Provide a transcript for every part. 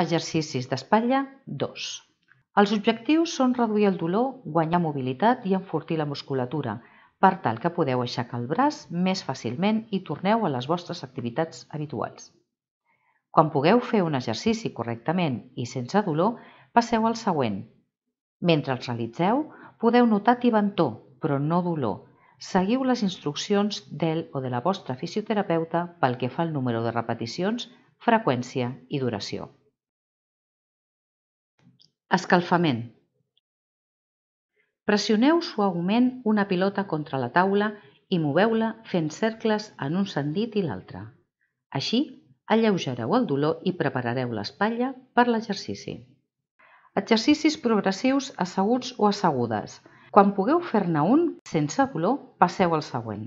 Exercicis d'espatlla, 2. Els objectius són reduir el dolor, guanyar mobilitat i enfortir la musculatura, per tal que podeu aixecar el braç més fàcilment i torneu a les vostres activitats habituals. Quan pugueu fer un exercici correctament i sense dolor, passeu al següent. Mentre els realitzeu, podeu notar tibantor, però no dolor. Seguiu les instruccions del o de la vostra fisioterapeuta pel que fa al número de repeticions, freqüència i duració. Escalfament: pressioneu suaument una pilota contra la taula i moveu-la fent cercles en un sentit i l'altre. Així alleujareu el dolor i preparareu l'espatlla per l'exercici. Exercicis progressius asseguts o assegudes. Quan pugueu fer-ne un sense dolor, passeu al següent.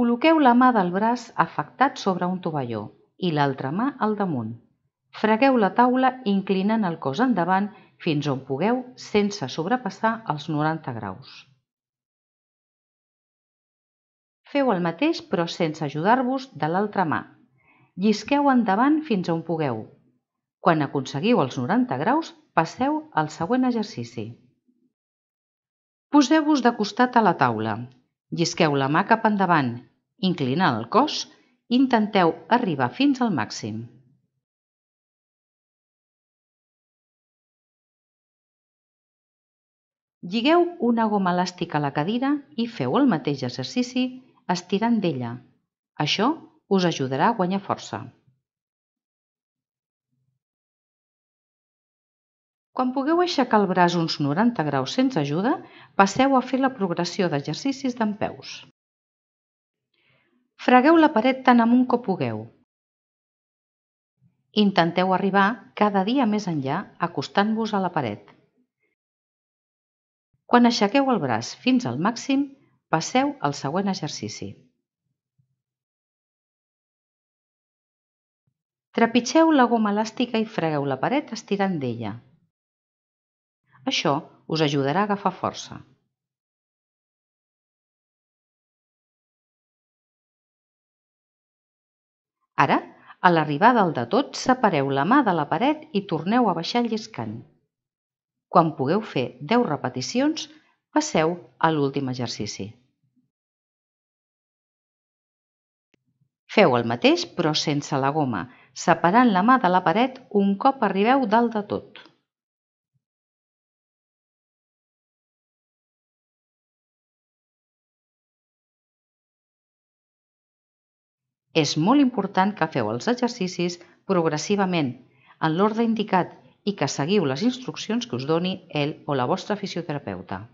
Col·loqueu la mà del braç afectat sobre un tovalló i l'altra mà al damunt. Fregueu la taula inclinant el cos endavant fins on pugueu sense sobrepassar els 90 graus. Feu el mateix però sense ajudar-vos de l'altra mà. Llisqueu endavant fins on pugueu. Quan aconseguiu els 90 graus, passeu al següent exercici. Poseu-vos de costat a la taula. Llisqueu la mà cap endavant, inclinant el cos, intenteu arribar fins al màxim. Lligueu una goma elàstica a la cadira i feu el mateix exercici estirant d'ella. Això us ajudarà a guanyar força. Quan pugueu aixecar el braç uns 90 graus sense ajuda, passeu a fer la progressió d'exercicis d'en peus. Fregueu la paret tant amunt com pugueu. Intenteu arribar cada dia més enllà acostant-vos a la paret. Quan aixequeu el braç fins al màxim, passeu al següent exercici. Trepitgeu la goma elàstica i fregueu la paret estirant d'ella. Això us ajudarà a agafar força. Ara, a l'arribada al de tot, separeu la mà de la paret i torneu a baixar lliscant. Quan pugueu fer 10 repeticions, passeu a l'últim exercici. Feu el mateix però sense la goma, separant la mà de la paret un cop arribeu dalt de tot. És molt important que feu els exercicis progressivament, en l'ordre indicat, i que seguiu les instruccions que us doni el o la vostra fisioterapeuta.